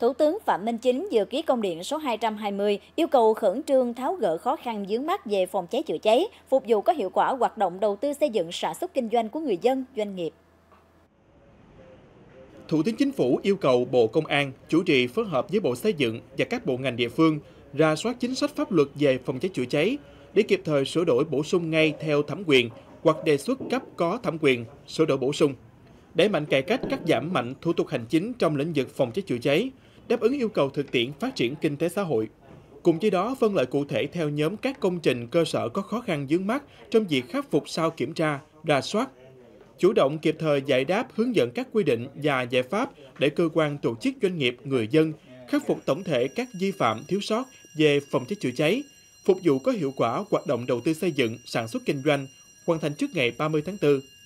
Thủ tướng Phạm Minh Chính vừa ký công điện số 220 yêu cầu khẩn trương tháo gỡ khó khăn vướng mắt về phòng cháy chữa cháy, phục vụ có hiệu quả hoạt động đầu tư xây dựng sản xuất kinh doanh của người dân, doanh nghiệp. Thủ tướng Chính phủ yêu cầu Bộ Công an chủ trì phối hợp với Bộ Xây dựng và các bộ ngành địa phương ra soát chính sách pháp luật về phòng cháy chữa cháy để kịp thời sửa đổi bổ sung ngay theo thẩm quyền hoặc đề xuất cấp có thẩm quyền sửa đổi bổ sung đẩy mạnh cải cách cắt giảm mạnh thủ tục hành chính trong lĩnh vực phòng cháy chữa cháy, đáp ứng yêu cầu thực tiễn phát triển kinh tế xã hội. Cùng với đó, phân loại cụ thể theo nhóm các công trình cơ sở có khó khăn dướng mắt trong việc khắc phục sau kiểm tra, rà soát, chủ động kịp thời giải đáp hướng dẫn các quy định và giải pháp để cơ quan tổ chức doanh nghiệp người dân khắc phục tổng thể các vi phạm thiếu sót về phòng cháy chữa cháy, phục vụ có hiệu quả hoạt động đầu tư xây dựng, sản xuất kinh doanh, hoàn thành trước ngày 30 tháng 4.